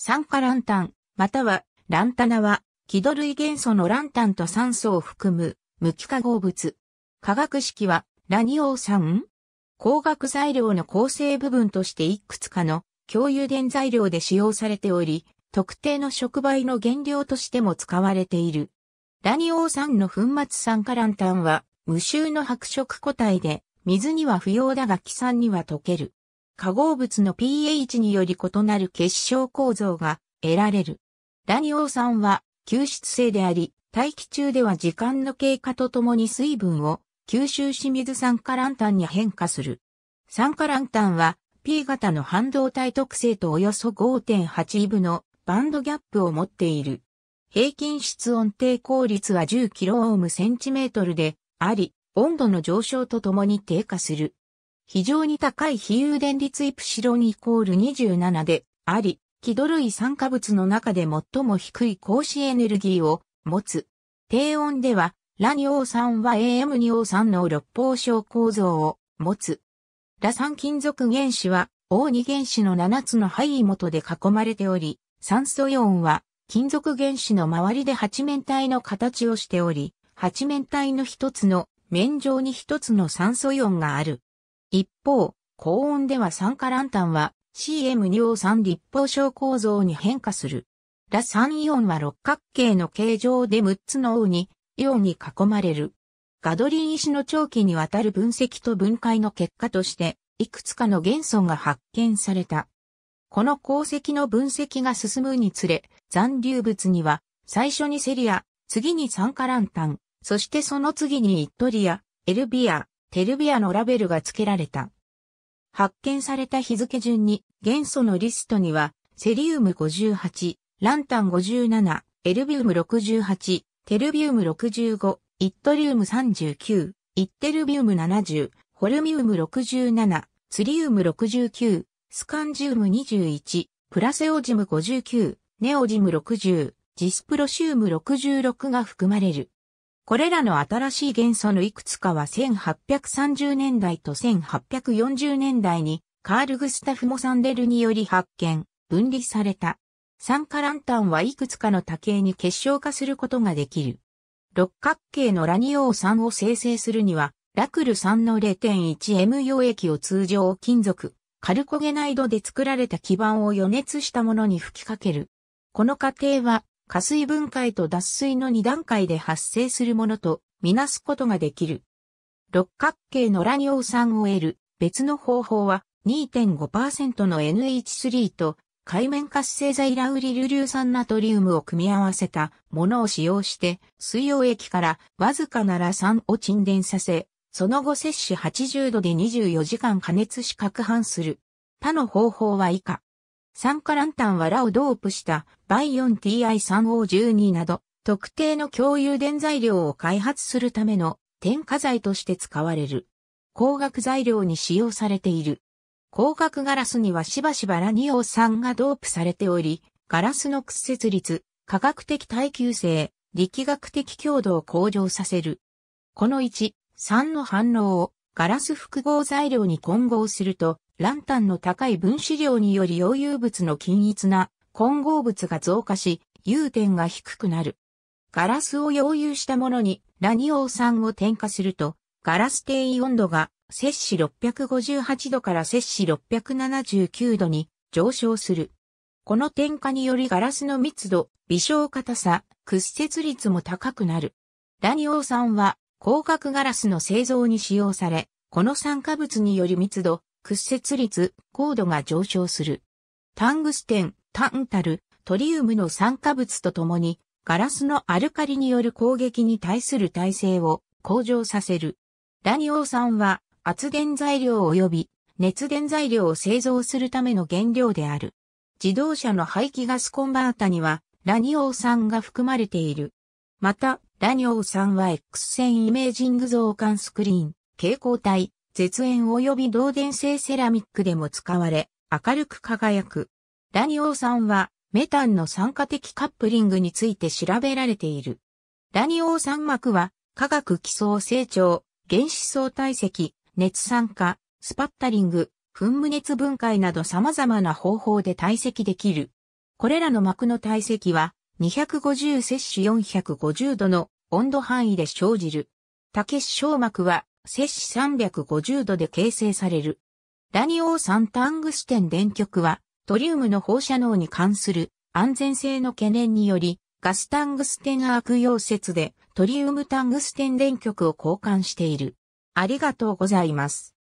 酸化ランタン、またはランタナは、気土類元素のランタンと酸素を含む無機化合物。化学式は、ラニオ酸光学材料の構成部分としていくつかの共有電材料で使用されており、特定の触媒の原料としても使われている。ラニオ酸の粉末酸化ランタンは、無臭の白色固体で、水には不要だが気酸には溶ける。化合物の pH により異なる結晶構造が得られる。ラニオ酸は吸湿性であり、大気中では時間の経過とともに水分を吸収し水酸化ランタンに変化する。酸化ランタンは P 型の半導体特性とおよそ5.8イブのバンドギャップを持っている。平均室温抵抗率は 10kΩ/cm であり、温度の上昇とともに低下する。非常に高い比喩電率イプシロンイコール27であり、気土類酸化物の中で最も低い光子エネルギーを持つ。低温では、ラニオ酸は AM2O3 の六方小構造を持つ。ラ酸金属原子は O2 原子の7つの範囲元で囲まれており、酸素イオンは金属原子の周りで八面体の形をしており、八面体の一つの面上に一つの酸素イオンがある。一方、高温では酸化ランタンは CM 尿酸立方症構造に変化する。ラ酸イオンは六角形の形状で6つの王に、イオンに囲まれる。ガドリン石の長期にわたる分析と分解の結果として、いくつかの元素が発見された。この鉱石の分析が進むにつれ、残留物には、最初にセリア、次に酸化ランタン、そしてその次にイットリア、エルビア、テルビアのラベルが付けられた。発見された日付順に元素のリストにはセリウム58、ランタン57、エルビウム68、テルビウム65、イットリウム39、イッテルビウム70、ホルミウム67、ツリウム69、スカンジウム21、プラセオジム59、ネオジム60、ジスプロシウム66が含まれる。これらの新しい元素のいくつかは1830年代と1840年代にカール・グスタフ・モサンデルにより発見、分離された。酸化ランタンはいくつかの多形に結晶化することができる。六角形のラニオー酸を生成するには、ラクル酸の 0.1M 溶液を通常金属、カルコゲナイドで作られた基板を予熱したものに吹きかける。この過程は加水分解と脱水の2段階で発生するものとみなすことができる。六角形のラニオ酸を得る別の方法は2.5%の NH3 と海面活性剤ラウリル硫酸ナトリウムを組み合わせたものを使用して水溶液からわずかなら酸を沈殿させ、その後摂取80度で24時間加熱し攪拌する。他の方法は以下。酸化ランタンはラをドープしたバイ 4Ti3O12 など特定の共有電材料を開発するための添加剤として使われる。光学材料に使用されている。光学ガラスにはしばしばラニオ酸がドープされており、ガラスの屈折率、科学的耐久性、力学的強度を向上させる。この1、3の反応をガラス複合材料に混合すると、ランタンの高い分子量により溶融物の均一な混合物が増加し、融点が低くなる。ガラスを溶融したものにラニオ酸を添加すると、ガラス定位温度が摂氏658度から摂氏679度に上昇する。この添加によりガラスの密度、微小硬さ、屈折率も高くなる。ラニオ酸は広角ガラスの製造に使用され、この酸化物により密度、屈折率、高度が上昇する。タングステン、タンタル、トリウムの酸化物とともに、ガラスのアルカリによる攻撃に対する耐性を向上させる。ダニオ酸は圧電材料及び熱電材料を製造するための原料である。自動車の排気ガスコンバータにはラニオ酸が含まれている。また、ラニョーさんは X 線イメージング増刊スクリーン、蛍光体、絶縁及び導電性セラミックでも使われ、明るく輝く。ラニオー酸は、メタンの酸化的カップリングについて調べられている。ラニオー酸膜は、化学基礎成長、原子層体積、熱酸化、スパッタリング、噴霧熱分解など様々な方法で堆積できる。これらの膜の体積は、250摂氏450度の温度範囲で生じる。竹小膜は摂氏350度で形成される。ラニオ酸タングステン電極はトリウムの放射能に関する安全性の懸念によりガスタングステン悪溶接でトリウムタングステン電極を交換している。ありがとうございます。